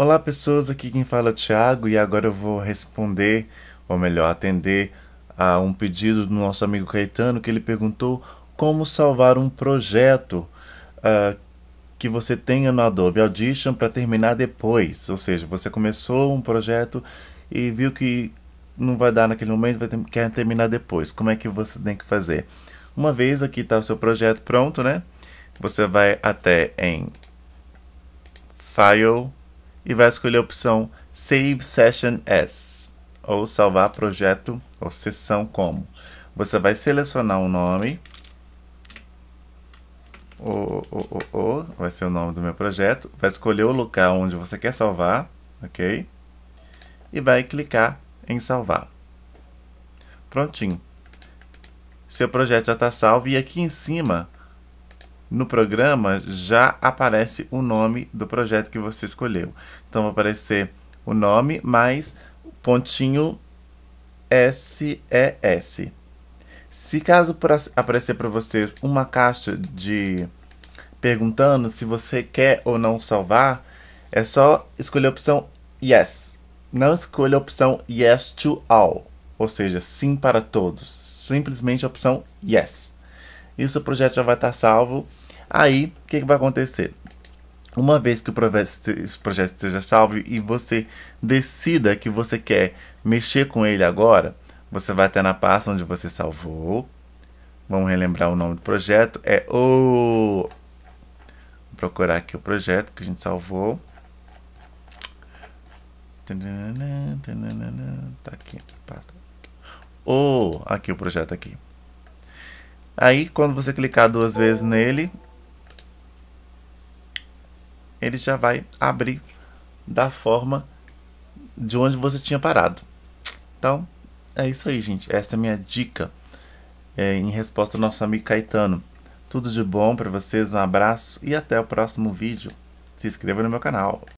Olá pessoas, aqui quem fala é o Thiago e agora eu vou responder, ou melhor, atender a um pedido do nosso amigo Caetano que ele perguntou como salvar um projeto uh, que você tenha no Adobe Audition para terminar depois. Ou seja, você começou um projeto e viu que não vai dar naquele momento, vai ter, quer terminar depois. Como é que você tem que fazer? Uma vez aqui está o seu projeto pronto, né? Você vai até em File e vai escolher a opção Save Session As, ou salvar projeto ou sessão como. Você vai selecionar um nome, o, vai ser o nome do meu projeto, vai escolher o local onde você quer salvar, ok? E vai clicar em salvar. Prontinho. Seu projeto já está salvo e aqui em cima no programa já aparece o nome do projeto que você escolheu. Então vai aparecer o nome mais pontinho SES. Se caso aparecer para vocês uma caixa de perguntando se você quer ou não salvar, é só escolher a opção Yes. Não escolha a opção Yes to All, ou seja, sim para todos. Simplesmente a opção Yes. Isso o projeto já vai estar salvo Aí, o que, que vai acontecer? Uma vez que o projeto esteja salvo e você decida que você quer mexer com ele agora, você vai até na pasta onde você salvou. Vamos relembrar o nome do projeto. É o. Vou procurar aqui o projeto que a gente salvou. Tá, tá, tá aqui. O. Aqui o projeto aqui. Aí, quando você clicar duas vezes nele, ele já vai abrir da forma de onde você tinha parado. Então, é isso aí, gente. Essa é a minha dica é, em resposta ao nosso amigo Caetano. Tudo de bom para vocês, um abraço e até o próximo vídeo. Se inscreva no meu canal.